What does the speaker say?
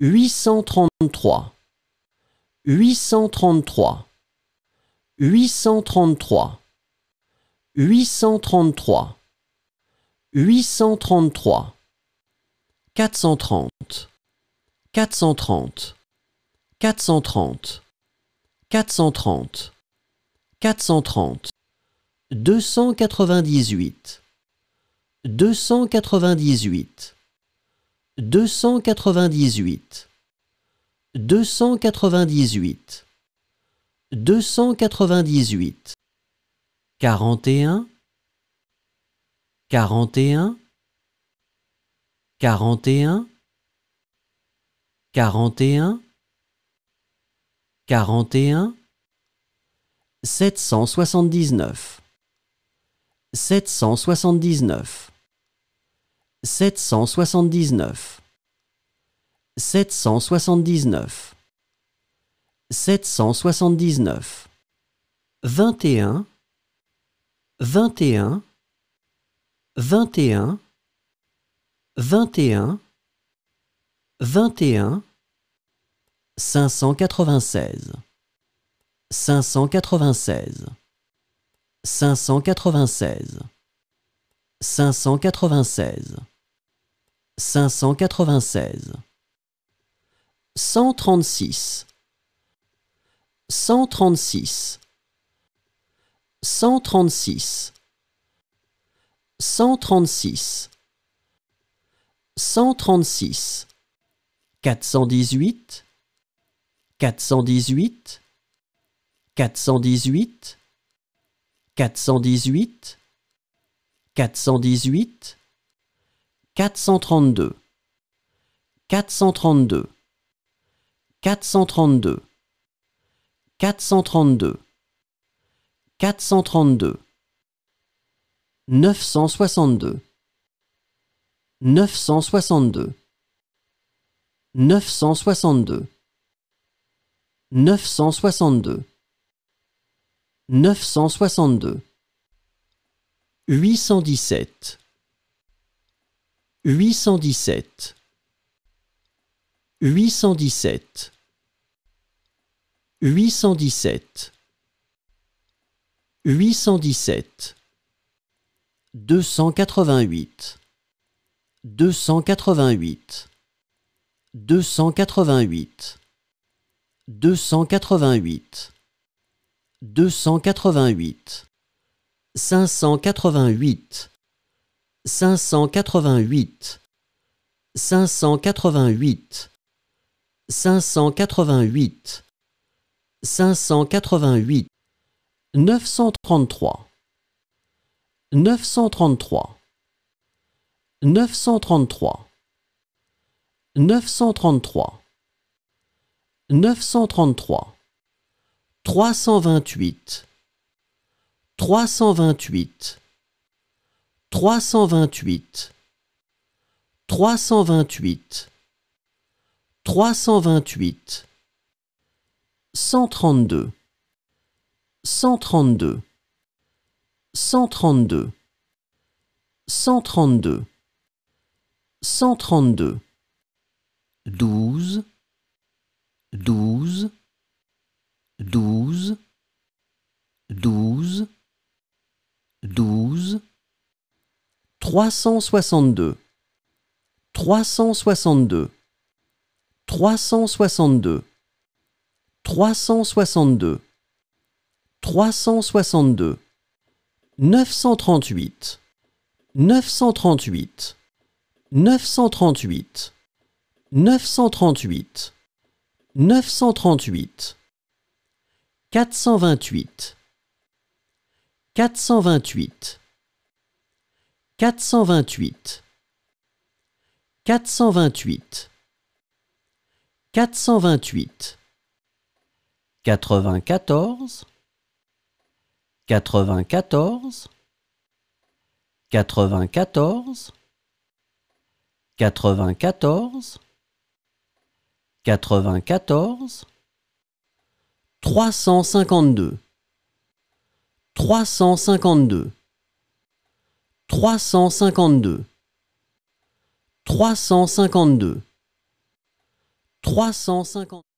833 833 833 833 833 430 430 430 430 430 298 298 298 298 298 41 41 41 41 41 779 779 779 779 779 21 21 21 21 21 596 596 596 596 596 136 136 136 136 136 418 418 418 418 418 432 432 432 432 432 962 962 962 962 962 817 817 817 817 817 288 288 288 288 288 588 588 588 588 588 933 933 933 933 933 328 328 328 328 328 132 132 132 132 132 12 12 362 362 362 362 362 938 938 938 938 938 428 428 428 428 428 94 94 94 94 94 352 352 352 352 352